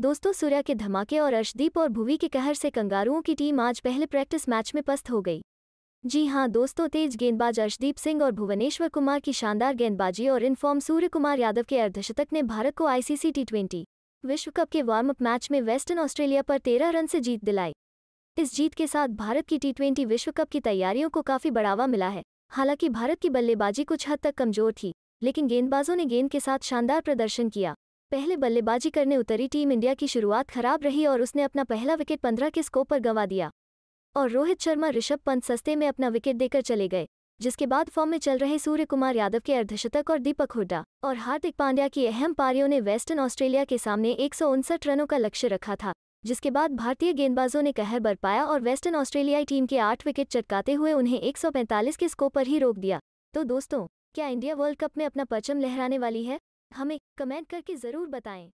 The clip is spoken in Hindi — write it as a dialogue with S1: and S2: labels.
S1: दोस्तों सूर्या के धमाके और अर्शदीप और भुवी के कहर से कंगारुओं की टीम आज पहले प्रैक्टिस मैच में पस्त हो गई जी हां दोस्तों तेज गेंदबाज अर्शदीप सिंह और भुवनेश्वर कुमार की शानदार गेंदबाजी और इनफॉर्म सूर्य कुमार यादव के अर्धशतक ने भारत को आईसीसी टी ट्वेंटी विश्व कप के वार्म अप मैच में वेस्टर्न ऑस्ट्रेलिया पर तेरह रन से जीत दिलाई इस जीत के साथ भारत की टी ट्वेंटी विश्व कप की तैयारियों को काफी बढ़ावा मिला है हालांकि भारत की बल्लेबाजी कुछ हद तक कमजोर थी लेकिन गेंदबाजों ने गेंद के साथ शानदार प्रदर्शन किया पहले बल्लेबाजी करने उतरी टीम इंडिया की शुरुआत खराब रही और उसने अपना पहला विकेट पंद्रह के स्कोप पर गंवा दिया और रोहित शर्मा ऋषभ पंत सस्ते में अपना विकेट देकर चले गए जिसके बाद फॉर्म में चल रहे सूर्य कुमार यादव के अर्धशतक और दीपक हुड्डा और हार्दिक पांड्या की अहम पारियों ने वेस्टर्न ऑस्ट्रेलिया के सामने एक रनों का लक्ष्य रखा था जिसके बाद भारतीय गेंदबाजों ने कहर बरपाया और वेस्टर्न ऑस्ट्रेलियाई टीम के आठ विकेट चटकाते हुए उन्हें 145 के स्कोर पर ही रोक दिया तो दोस्तों क्या इंडिया वर्ल्ड कप में अपना परचम लहराने वाली है हमें कमेंट करके ज़रूर बताएं